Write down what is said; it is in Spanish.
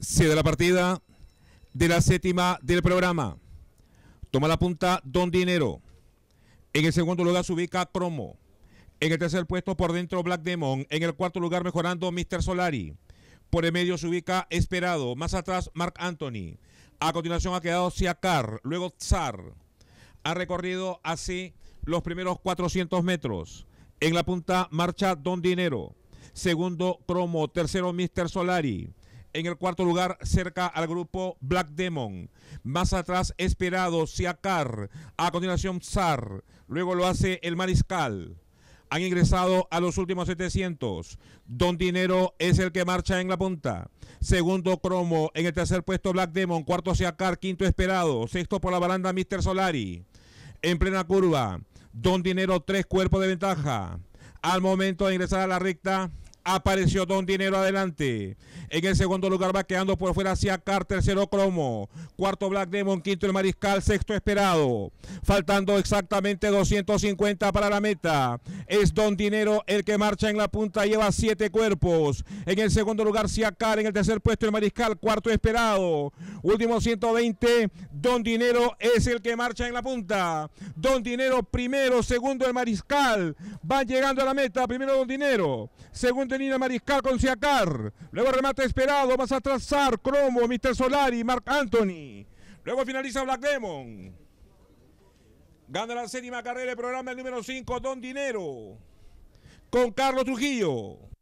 Se da la partida de la séptima del programa. Toma la punta Don Dinero. En el segundo lugar se ubica Cromo. En el tercer puesto por dentro Black Demon. En el cuarto lugar mejorando Mr. Solari. Por el medio se ubica Esperado. Más atrás Mark Anthony. A continuación ha quedado Siakar. Luego Tsar. Ha recorrido así los primeros 400 metros. En la punta marcha Don Dinero. Segundo Cromo. Tercero Mr. Solari en el cuarto lugar cerca al grupo Black Demon. Más atrás esperado Siakar. a continuación Sar, luego lo hace el Mariscal. Han ingresado a los últimos 700. Don Dinero es el que marcha en la punta. Segundo Cromo, en el tercer puesto Black Demon, cuarto Siakar. quinto Esperado, sexto por la baranda Mr. Solari. En plena curva, Don Dinero tres cuerpos de ventaja. Al momento de ingresar a la recta, Apareció Don Dinero adelante. En el segundo lugar va quedando por fuera Siakar, tercero Cromo, cuarto Black Demon, quinto el Mariscal, sexto Esperado. Faltando exactamente 250 para la meta. Es Don Dinero el que marcha en la punta, lleva siete cuerpos. En el segundo lugar Siakar, en el tercer puesto el Mariscal, cuarto Esperado. Último 120, Don Dinero es el que marcha en la punta. Don Dinero primero, segundo el Mariscal. Va llegando a la meta, primero Don Dinero, segundo Venida Mariscal con Siacar. Luego remate esperado, vas a trazar, Cromo, Mr. Solari, Mark Anthony. Luego finaliza Black Demon. Gana la séptima carrera el programa el número 5, Don Dinero. Con Carlos Trujillo.